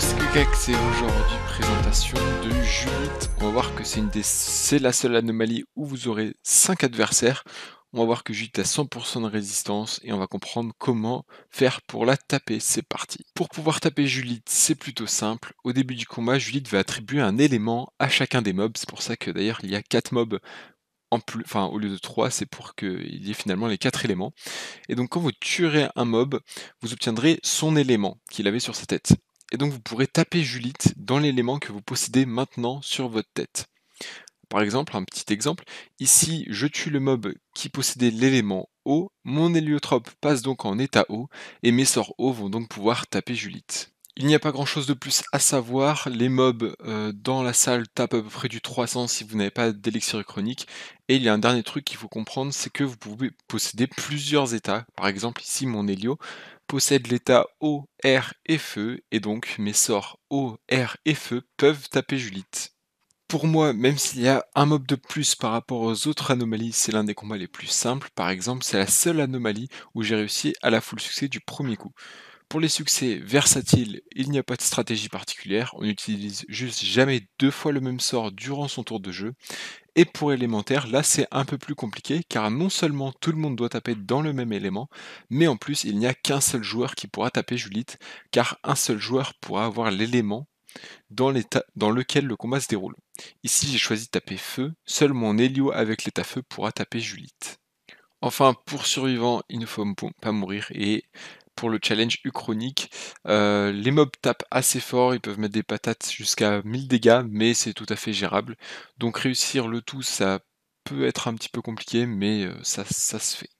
c'est aujourd'hui présentation de Judith. On va voir que c'est c'est la seule anomalie où vous aurez 5 adversaires. On va voir que Judith a 100% de résistance et on va comprendre comment faire pour la taper. C'est parti. Pour pouvoir taper Judith, c'est plutôt simple. Au début du combat, Judith va attribuer un élément à chacun des mobs. C'est pour ça que d'ailleurs il y a 4 mobs en plus, enfin au lieu de 3, c'est pour qu'il y ait finalement les 4 éléments. Et donc quand vous tuerez un mob, vous obtiendrez son élément qu'il avait sur sa tête et donc vous pourrez taper Julite dans l'élément que vous possédez maintenant sur votre tête. Par exemple, un petit exemple, ici je tue le mob qui possédait l'élément O, mon héliotrope passe donc en état O, et mes sorts O vont donc pouvoir taper Julite. Il n'y a pas grand chose de plus à savoir, les mobs euh, dans la salle tapent à peu près du 300 si vous n'avez pas d'élixir chronique, et il y a un dernier truc qu'il faut comprendre, c'est que vous pouvez posséder plusieurs états, par exemple ici mon Helio possède l'état O, R et feu, et donc mes sorts O, R et feu peuvent taper Julite. Pour moi, même s'il y a un mob de plus par rapport aux autres anomalies, c'est l'un des combats les plus simples, par exemple c'est la seule anomalie où j'ai réussi à la full succès du premier coup. Pour les succès versatiles, il n'y a pas de stratégie particulière, on n'utilise juste jamais deux fois le même sort durant son tour de jeu. Et pour élémentaire, là c'est un peu plus compliqué car non seulement tout le monde doit taper dans le même élément, mais en plus il n'y a qu'un seul joueur qui pourra taper Julite car un seul joueur pourra avoir l'élément dans, dans, lequel le combat se déroule. Ici j'ai choisi de taper feu, seul mon Helio avec l'état feu pourra taper Julite. Enfin, pour survivant, il ne faut pas mourir et pour le challenge Uchronique. Euh, les mobs tapent assez fort, ils peuvent mettre des patates jusqu'à 1000 dégâts, mais c'est tout à fait gérable. Donc réussir le tout, ça peut être un petit peu compliqué, mais euh, ça, ça se fait.